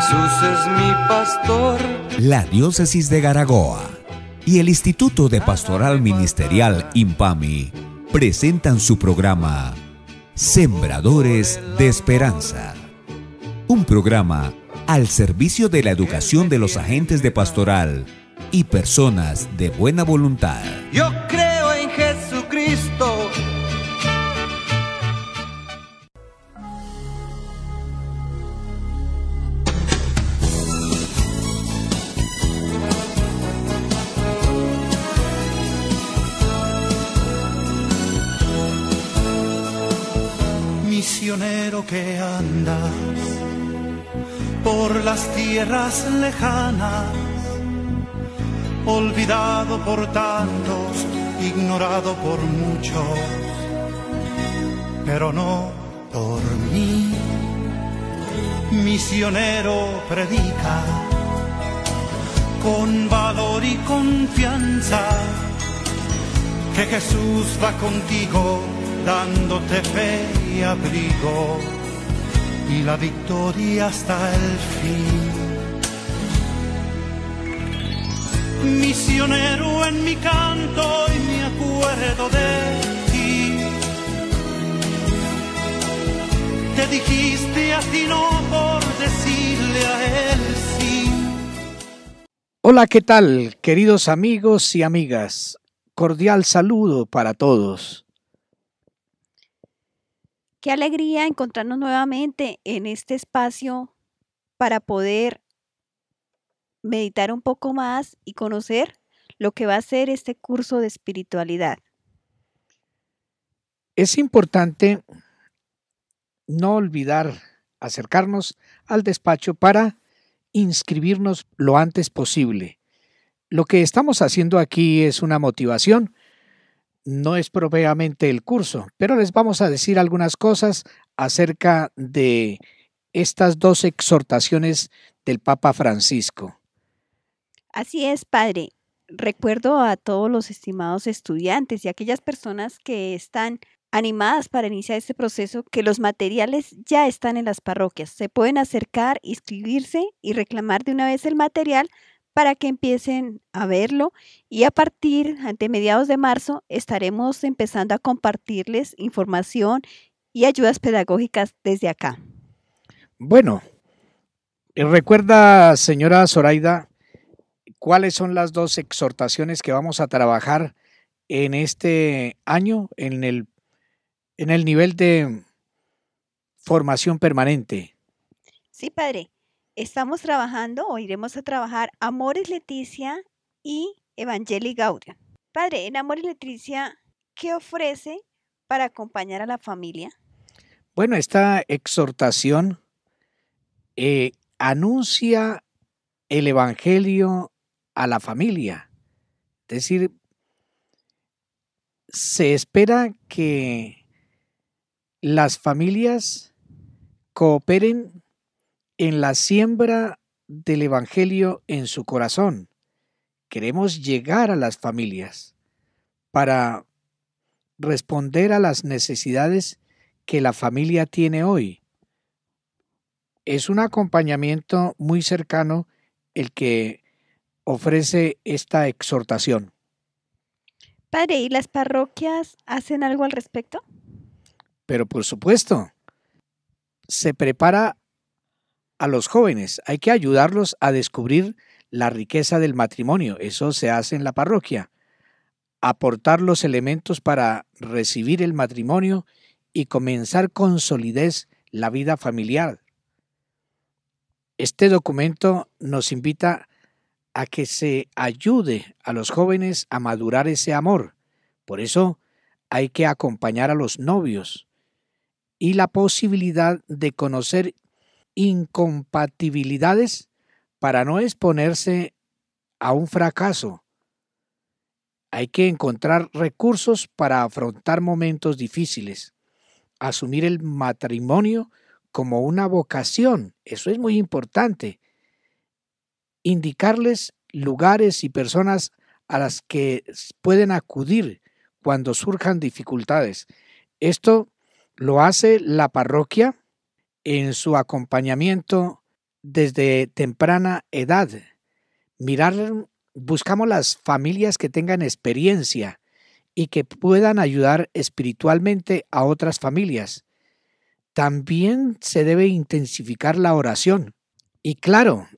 Jesús es mi pastor. La diócesis de Garagoa y el Instituto de Pastoral Ministerial IMPAMI presentan su programa Sembradores de Esperanza. Un programa al servicio de la educación de los agentes de pastoral y personas de buena voluntad. Yo creo en Jesucristo que andas por las tierras lejanas, olvidado por tantos, ignorado por muchos, pero no por mí. Misionero predica con valor y confianza que Jesús va contigo dándote fe y abrigo y la victoria hasta el fin. Misionero en mi canto y mi acuerdo de ti. Te dijiste a ti no por decirle a él sí. Hola, ¿qué tal, queridos amigos y amigas? Cordial saludo para todos. Qué alegría encontrarnos nuevamente en este espacio para poder meditar un poco más y conocer lo que va a ser este curso de espiritualidad. Es importante no olvidar acercarnos al despacho para inscribirnos lo antes posible. Lo que estamos haciendo aquí es una motivación no es propiamente el curso, pero les vamos a decir algunas cosas acerca de estas dos exhortaciones del Papa Francisco. Así es, padre. Recuerdo a todos los estimados estudiantes y aquellas personas que están animadas para iniciar este proceso que los materiales ya están en las parroquias. Se pueden acercar, inscribirse y reclamar de una vez el material para que empiecen a verlo y a partir de mediados de marzo estaremos empezando a compartirles información y ayudas pedagógicas desde acá. Bueno, eh, recuerda señora Zoraida cuáles son las dos exhortaciones que vamos a trabajar en este año en el, en el nivel de formación permanente. Sí, padre estamos trabajando o iremos a trabajar Amores Leticia y Evangeli Gaudia. Padre, en Amores Leticia, ¿qué ofrece para acompañar a la familia? Bueno, esta exhortación eh, anuncia el Evangelio a la familia. Es decir, se espera que las familias cooperen en la siembra del Evangelio en su corazón. Queremos llegar a las familias para responder a las necesidades que la familia tiene hoy. Es un acompañamiento muy cercano el que ofrece esta exhortación. Padre, ¿y las parroquias hacen algo al respecto? Pero por supuesto, se prepara a los jóvenes, hay que ayudarlos a descubrir la riqueza del matrimonio, eso se hace en la parroquia, aportar los elementos para recibir el matrimonio y comenzar con solidez la vida familiar. Este documento nos invita a que se ayude a los jóvenes a madurar ese amor. Por eso hay que acompañar a los novios y la posibilidad de conocer incompatibilidades para no exponerse a un fracaso. Hay que encontrar recursos para afrontar momentos difíciles, asumir el matrimonio como una vocación, eso es muy importante, indicarles lugares y personas a las que pueden acudir cuando surjan dificultades. Esto lo hace la parroquia en su acompañamiento desde temprana edad. Mirar, buscamos las familias que tengan experiencia y que puedan ayudar espiritualmente a otras familias. También se debe intensificar la oración. Y claro,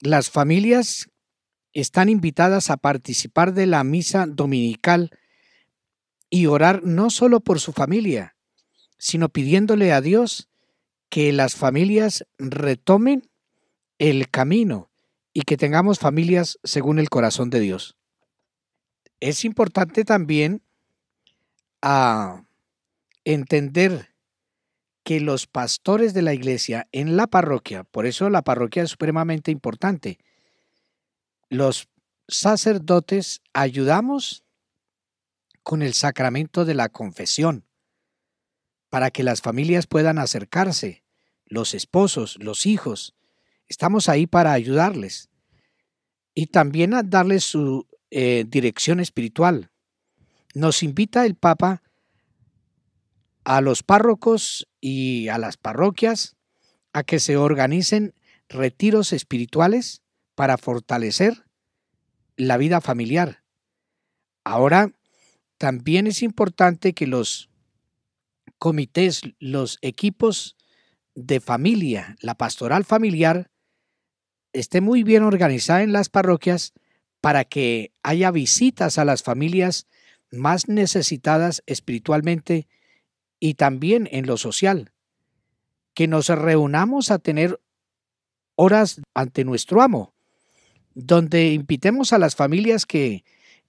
las familias están invitadas a participar de la misa dominical y orar no solo por su familia, sino pidiéndole a Dios que las familias retomen el camino y que tengamos familias según el corazón de Dios. Es importante también ah, entender que los pastores de la iglesia en la parroquia, por eso la parroquia es supremamente importante, los sacerdotes ayudamos con el sacramento de la confesión para que las familias puedan acercarse los esposos, los hijos. Estamos ahí para ayudarles y también a darles su eh, dirección espiritual. Nos invita el Papa a los párrocos y a las parroquias a que se organicen retiros espirituales para fortalecer la vida familiar. Ahora, también es importante que los comités, los equipos de familia, la pastoral familiar, esté muy bien organizada en las parroquias para que haya visitas a las familias más necesitadas espiritualmente y también en lo social. Que nos reunamos a tener horas ante nuestro amo, donde invitemos a las familias que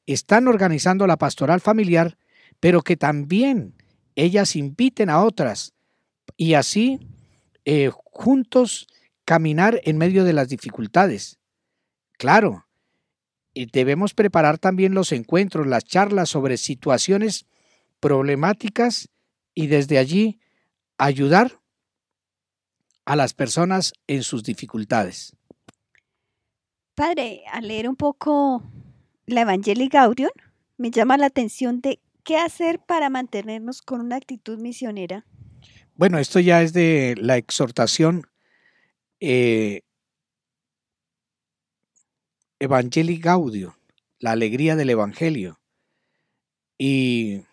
están organizando la pastoral familiar, pero que también ellas inviten a otras y así eh, juntos caminar en medio de las dificultades. Claro, y debemos preparar también los encuentros, las charlas sobre situaciones problemáticas y desde allí ayudar a las personas en sus dificultades. Padre, al leer un poco la Evangelia Gaudium, me llama la atención de qué hacer para mantenernos con una actitud misionera bueno, esto ya es de la exhortación eh, Gaudio, la alegría del Evangelio. Y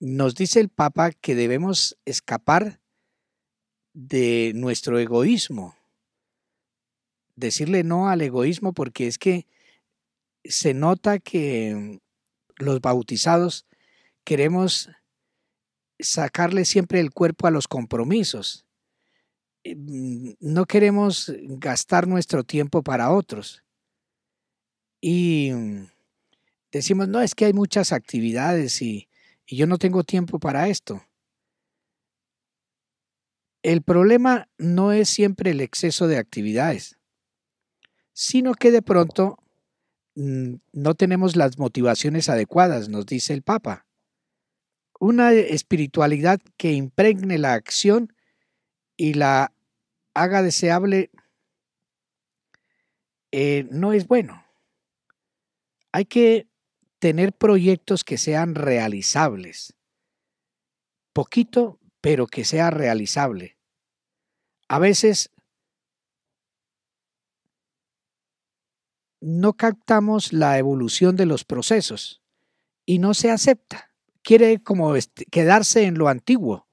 nos dice el Papa que debemos escapar de nuestro egoísmo. Decirle no al egoísmo porque es que se nota que los bautizados queremos sacarle siempre el cuerpo a los compromisos. Eh, mm, no queremos gastar nuestro tiempo para otros. Y mm, decimos, no, es que hay muchas actividades y, yo no tengo tiempo para esto. El problema no es siempre el exceso de actividades, sino que de pronto mm, no tenemos las motivaciones adecuadas, nos dice el Papa una espiritualidad que impregne la acción y la haga deseable eh, no es bueno. Hay que tener proyectos que sean realizables. Poquito, pero que sea realizable. A veces no captamos la evolución de los procesos y no se acepta quiere como este, quedarse en lo antiguo,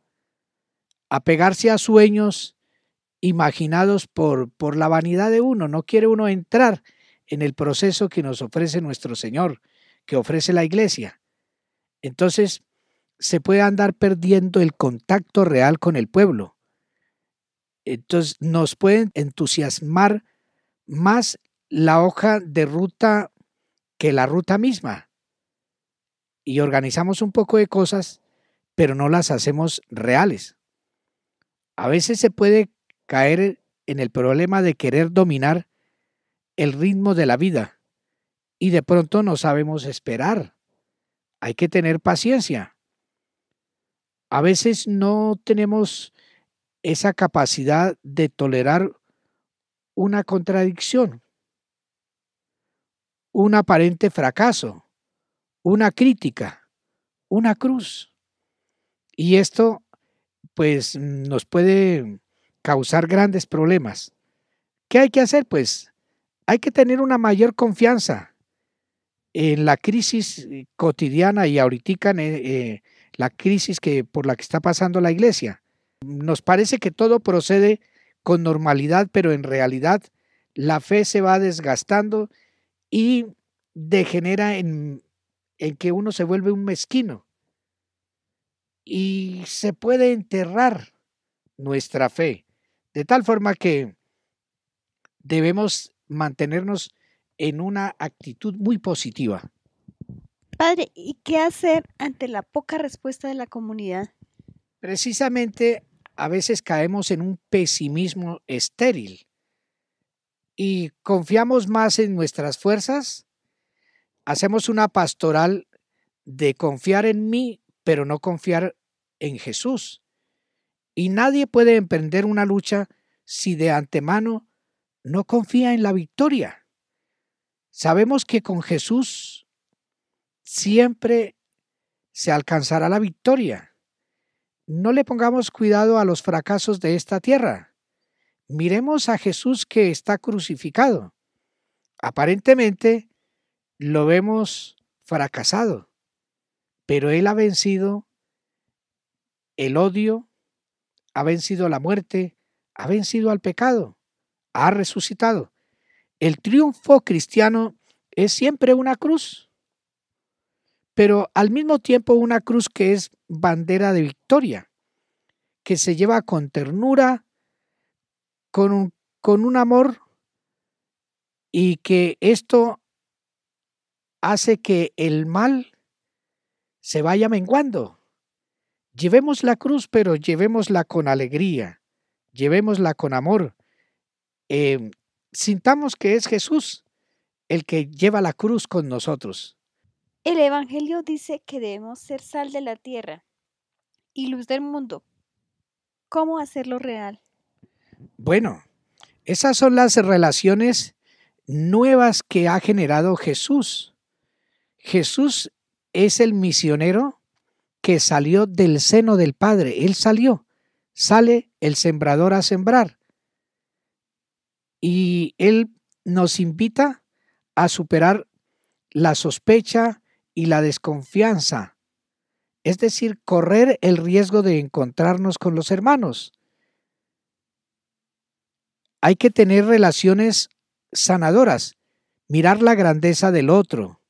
apegarse a sueños imaginados por, por la vanidad de uno, no quiere uno entrar en el proceso que nos ofrece nuestro Señor, que ofrece la iglesia. Entonces, se puede andar perdiendo el contacto real con el pueblo. Entonces, nos pueden entusiasmar más la hoja de ruta que la ruta misma y organizamos un poco de cosas, pero no las hacemos reales. A veces se puede caer en el problema de querer dominar el ritmo de la vida y de pronto no sabemos esperar. Hay que tener paciencia. A veces no tenemos esa capacidad de tolerar una contradicción, un aparente fracaso una crítica, una cruz. Y esto pues nos puede causar grandes problemas. ¿Qué hay que hacer? Pues hay que tener una mayor confianza en la crisis eh, cotidiana y ahorita en eh, eh, la crisis que, por la que está pasando la iglesia. Nos parece que todo procede con normalidad, pero en realidad la fe se va desgastando y degenera en en que uno se vuelve un mezquino y se puede enterrar nuestra fe, de tal forma que debemos mantenernos en una actitud muy positiva. Padre, ¿y qué hacer ante la poca respuesta de la comunidad? Precisamente a veces caemos en un pesimismo estéril y confiamos más en nuestras fuerzas hacemos una pastoral de confiar en mí, pero no confiar en Jesús. Y nadie puede emprender una lucha si de antemano no confía en la victoria. Sabemos que con Jesús siempre se alcanzará la victoria. No le pongamos cuidado a los fracasos de esta tierra. Miremos a Jesús que está crucificado. Aparentemente, lo vemos fracasado, pero él ha vencido el odio, ha vencido la muerte, ha vencido al pecado, ha resucitado. El triunfo cristiano es siempre una cruz, pero al mismo tiempo una cruz que es bandera de victoria, que se lleva con ternura, con un, con un amor, y que esto hace que el mal se vaya menguando. Llevemos la cruz, pero llevémosla con alegría, llevémosla con amor. Em, sintamos que es Jesús el que lleva la cruz con nosotros. El Evangelio dice que debemos ser sal de la tierra y luz del mundo. ¿Cómo hacerlo real? Bueno, esas son las relaciones nuevas que ha generado Jesús Jesús es el misionero que salió del seno del Padre. Él salió. Sale el sembrador a sembrar. Y Él nos invita a superar la sospecha y la desconfianza. Es decir, correr el riesgo de encontrarnos con los hermanos. Hay que tener relaciones sanadoras, mirar la grandeza del otro,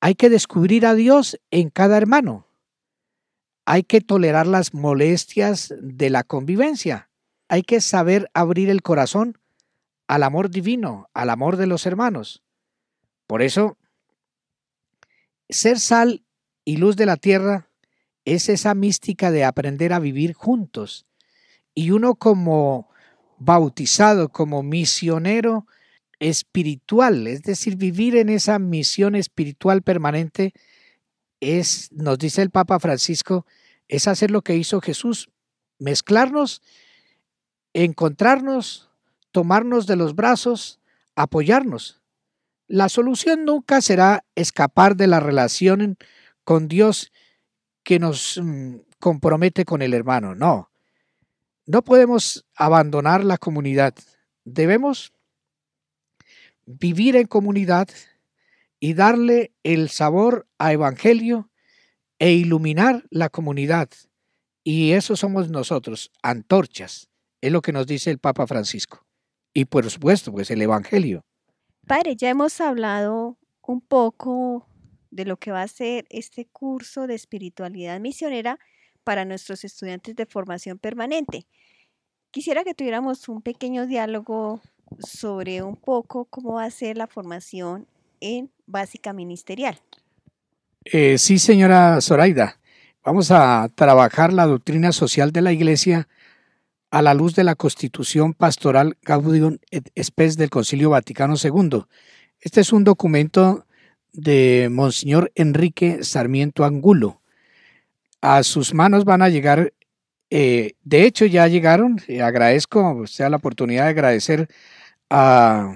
hay que descubrir a Dios en cada hermano. Hay que tolerar las molestias de la convivencia. Hay que saber abrir el corazón al amor divino, al amor de los hermanos. Por eso, ser sal y luz de la tierra es esa mística de aprender a vivir juntos. Y uno como bautizado, como misionero, espiritual, es decir, vivir en esa misión espiritual permanente es, nos dice el Papa Francisco, es hacer lo que hizo Jesús, mezclarnos, encontrarnos, tomarnos de los brazos, apoyarnos. La solución nunca será escapar de la relación con Dios que nos mm, compromete con el hermano, no. No podemos abandonar la comunidad. Debemos vivir en comunidad y darle el sabor a Evangelio e iluminar la comunidad. Y eso somos nosotros, antorchas, es lo que nos dice el Papa Francisco. Y por supuesto, pues el Evangelio. Padre, ya hemos hablado un poco de lo que va a ser este curso de espiritualidad misionera para nuestros estudiantes de formación permanente. Quisiera que tuviéramos un pequeño diálogo sobre un poco cómo va a ser la formación en básica ministerial. Eh, sí, señora Zoraida, vamos a trabajar la doctrina social de la Iglesia a la luz de la Constitución Pastoral Gaudium et Spes del Concilio Vaticano II. Este es un documento de Monseñor Enrique Sarmiento Angulo. A sus manos van a llegar eh, de hecho, ya llegaron. Eh, agradezco la oportunidad de agradecer a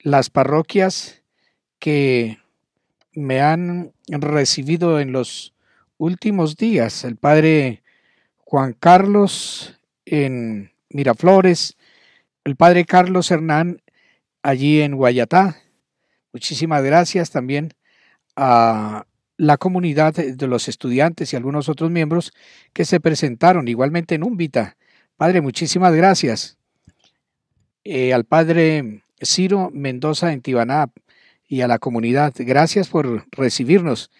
las parroquias que me han recibido en los últimos días. El padre Juan Carlos en Miraflores, el padre Carlos Hernán allí en Guayatá. Muchísimas gracias también a la comunidad de los estudiantes y algunos otros miembros que se presentaron igualmente en Umbita. Padre, muchísimas gracias. Eh, al padre Ciro Mendoza en Tibaná y a la comunidad, gracias por recibirnos.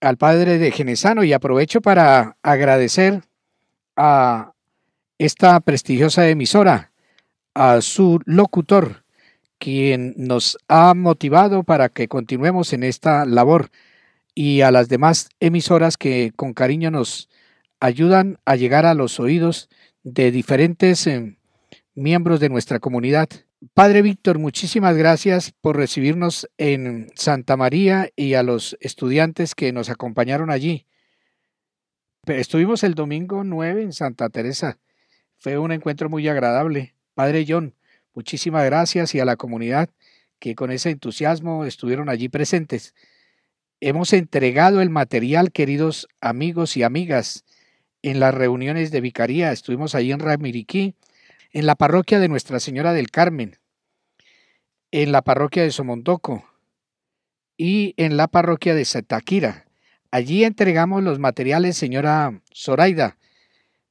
Al padre de Genesano y aprovecho para agradecer a esta prestigiosa emisora, a su locutor, quien nos ha motivado para que continuemos en esta labor y a las demás emisoras que con cariño nos ayudan a llegar a los oídos de diferentes em, miembros de nuestra comunidad. Padre Víctor, muchísimas gracias por recibirnos en Santa María y a los estudiantes que nos acompañaron allí. Estuvimos el domingo 9 en Santa Teresa. Fue un encuentro muy agradable. Padre John, muchísimas gracias y a la comunidad que con ese entusiasmo estuvieron allí presentes. Hemos entregado el material, queridos amigos y amigas, en las reuniones de vicaría. Estuvimos allí en Ramiriquí, en la parroquia de Nuestra Señora del Carmen, en la parroquia de Somondoco y en la parroquia de Satakira. Allí entregamos los materiales, señora Zoraida,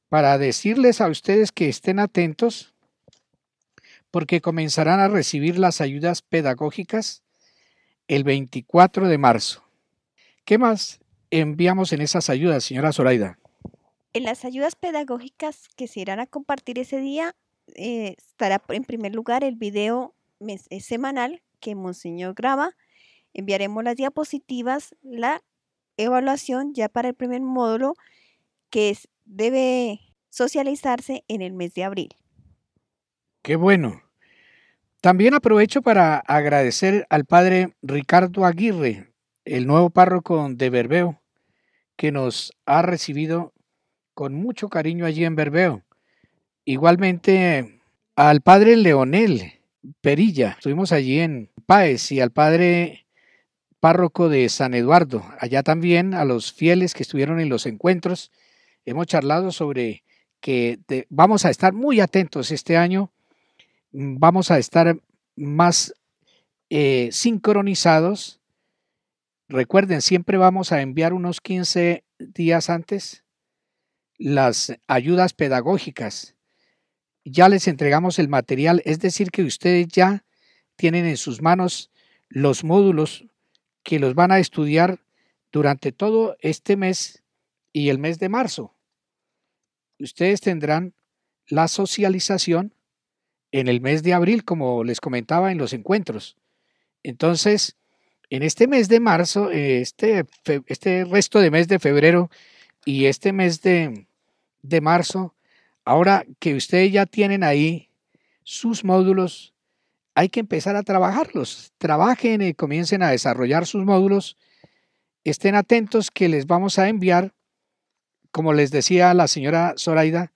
para decirles a ustedes que estén atentos porque comenzarán a recibir las ayudas pedagógicas el 24 de marzo. ¿Qué más enviamos en esas ayudas, señora Zoraida? En las ayudas pedagógicas que se irán a compartir ese día eh, estará en primer lugar el video eh, semanal que Monseñor graba. Enviaremos las diapositivas, la evaluación ya para el primer módulo que debe socializarse en el mes de abril. Qué bueno. También aprovecho para agradecer al padre Ricardo Aguirre, el nuevo párroco de Berbeo, que nos ha recibido con mucho cariño allí en Berbeo. Igualmente al padre Leonel Perilla, estuvimos allí en Páez, y al padre párroco de San Eduardo, allá también a los fieles que estuvieron en los encuentros. Hemos charlado sobre que vamos a estar muy atentos este año, vamos a estar más eh, sincronizados Recuerden, siempre vamos a enviar unos 15 días antes las ayudas pedagógicas. Ya les entregamos el material, es decir, que ustedes ya tienen en sus manos los módulos que los van a estudiar durante todo este mes y el mes de marzo. Ustedes tendrán la socialización en el mes de abril, como les comentaba en los encuentros. Entonces, en este mes de marzo, este, este resto de mes de febrero y este mes de, marzo, ahora que ustedes ya tienen ahí sus módulos, hay que empezar a trabajarlos. Trabajen y comiencen a desarrollar sus módulos. Estén atentos que les vamos a enviar, como les decía la señora Zoraida,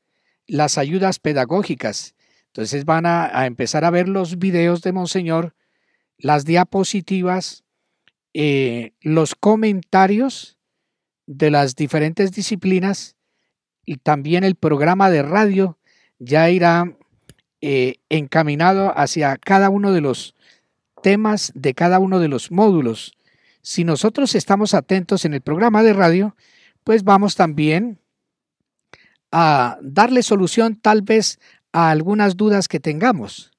las ayudas pedagógicas. Entonces van a empezar a ver los videos de Monseñor, las diapositivas, eh, los comentarios de las diferentes disciplinas y también el programa de radio ya irá eh, encaminado hacia cada uno de los temas de cada uno de los módulos. Si nosotros estamos atentos en el programa de radio, pues vamos también a darle solución tal vez a algunas dudas que tengamos.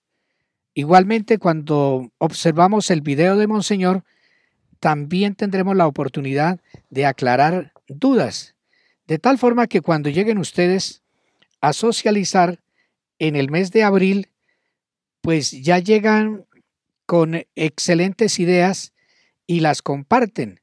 Igualmente, cuando observamos el video de Monseñor, también tendremos la oportunidad de aclarar dudas, de tal forma que cuando lleguen ustedes a socializar en el mes de abril, pues ya llegan con excelentes ideas y las comparten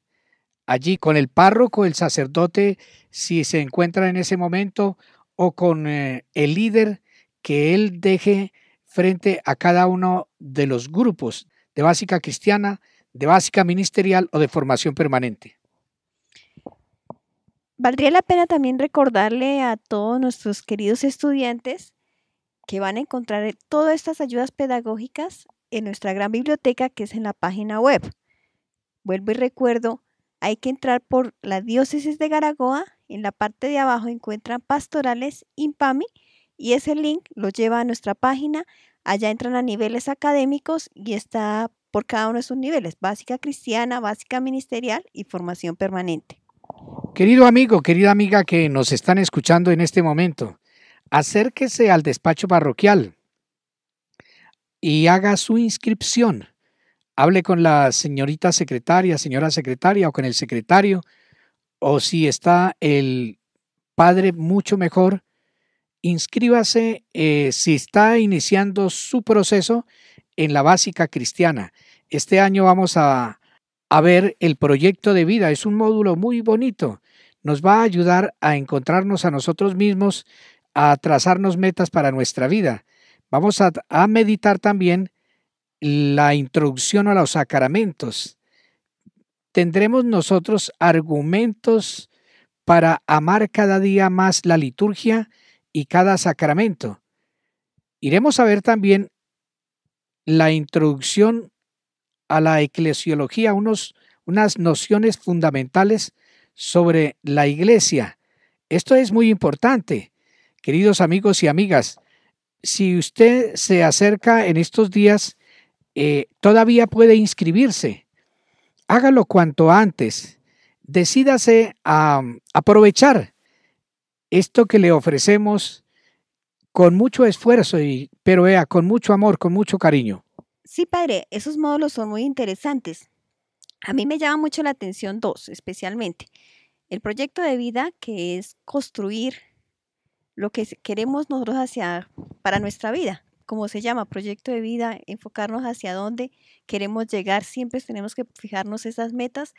allí con el párroco, el sacerdote, si se encuentra en ese momento, o con eh, el líder que él deje frente a cada uno de los grupos de básica cristiana, de básica ministerial o de formación permanente. Valdría la pena también recordarle a todos nuestros queridos estudiantes que van a encontrar todas estas ayudas pedagógicas en nuestra gran biblioteca que es en la página web. Vuelvo y recuerdo, hay que entrar por la diócesis de Garagoa, en la parte de abajo encuentran pastorales IMPAMI y ese link lo lleva a nuestra página, allá entran a niveles académicos y está por cada uno de sus niveles, básica cristiana, básica ministerial y formación permanente. Querido amigo, querida amiga que nos están escuchando en este momento, acérquese al despacho parroquial y haga su inscripción. Hable con la señorita secretaria, señora secretaria o con el secretario, o si está el padre mucho mejor, inscríbase eh, si está iniciando su proceso en la básica cristiana. Este año vamos a, ver el proyecto de vida. Es un módulo muy bonito. Nos va a ayudar a encontrarnos a nosotros mismos, a trazarnos metas para nuestra vida. Vamos a, a meditar también la introducción a los sacramentos. Tendremos nosotros argumentos para amar cada día más la liturgia y cada sacramento. Iremos a ver también la introducción a la eclesiología, unos, unas nociones fundamentales sobre la iglesia. Esto es muy importante. Queridos amigos y amigas, si usted se acerca en estos días, eh, todavía puede inscribirse. Hágalo cuanto antes. Decídase a aprovechar esto que le ofrecemos con mucho esfuerzo, y, pero vea, con mucho amor, con mucho cariño. Sí, padre, esos módulos son muy interesantes. A mí me llama mucho la atención dos, especialmente. El proyecto de vida, que es construir lo que queremos nosotros hacia, para nuestra vida, como se llama, proyecto de vida, enfocarnos hacia dónde queremos llegar, siempre tenemos que fijarnos esas metas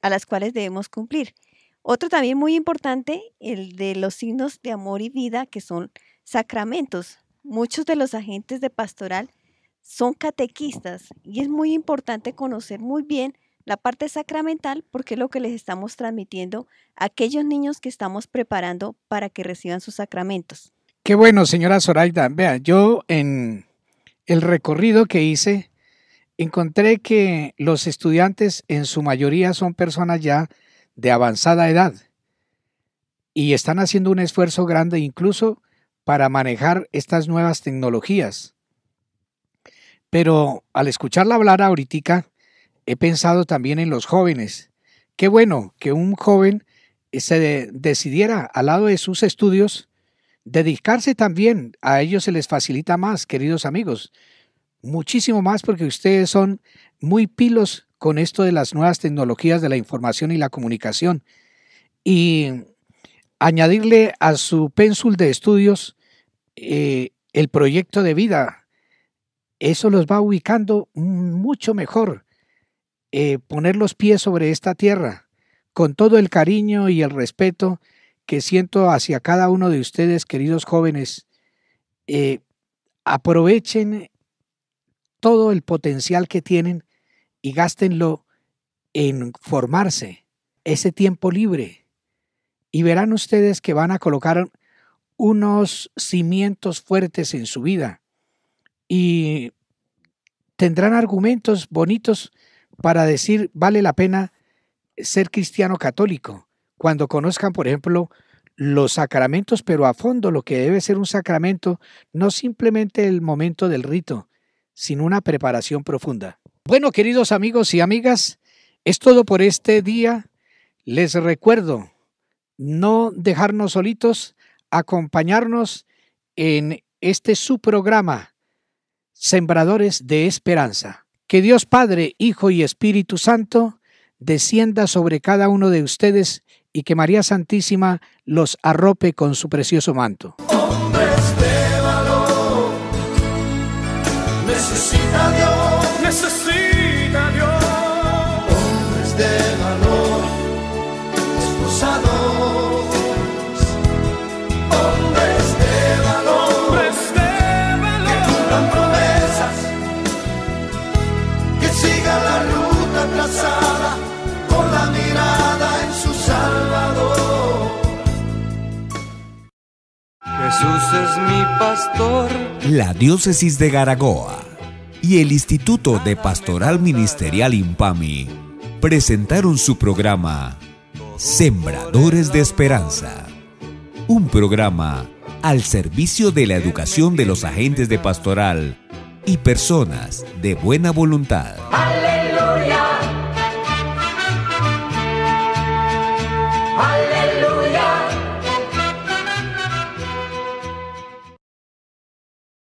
a las cuales debemos cumplir. Otro también muy importante, el de los signos de amor y vida, que son Sacramentos. Muchos de los agentes de pastoral son catequistas y es muy importante conocer muy bien la parte sacramental porque es lo que les estamos transmitiendo a aquellos niños que estamos preparando para que reciban sus sacramentos. Qué bueno, señora Zoraida. Vea, yo en el recorrido que hice encontré que los estudiantes en su mayoría son personas ya de avanzada edad y están haciendo un esfuerzo grande, incluso para manejar estas nuevas tecnologías. Pero al escucharla hablar ahorita, he pensado también en los jóvenes. Qué bueno que un joven eh, se decidiera al lado de sus estudios dedicarse también. A ellos se les facilita más, queridos amigos. Muchísimo más porque ustedes son muy pilos con esto de las nuevas tecnologías de la información y la comunicación. Y añadirle a su pénsul de estudios eh, el proyecto de vida, eso los va ubicando mucho mejor. Eh, poner los pies sobre esta tierra, con todo el cariño y el respeto que siento hacia cada uno de ustedes, queridos jóvenes, eh, aprovechen todo el potencial que tienen y gástenlo en formarse, ese tiempo libre. Y verán ustedes que van a colocar unos cimientos fuertes en su vida y tendrán argumentos bonitos para decir vale la pena ser cristiano católico, cuando conozcan, por ejemplo, los sacramentos, pero a fondo lo que debe ser un sacramento, no simplemente el momento del rito, sino una preparación profunda. Bueno, queridos amigos y amigas, es todo por este día. Les recuerdo no dejarnos solitos, acompañarnos en este su programa, Sembradores de Esperanza. Que Dios Padre, Hijo y Espíritu Santo descienda sobre cada uno de ustedes y que María Santísima los arrope con su precioso manto. Hombres de este valor, Diócesis de Garagoa y el Instituto de Pastoral Ministerial IMPAMI presentaron su programa Sembradores de Esperanza, un programa al servicio de la educación de los agentes de pastoral y personas de buena voluntad.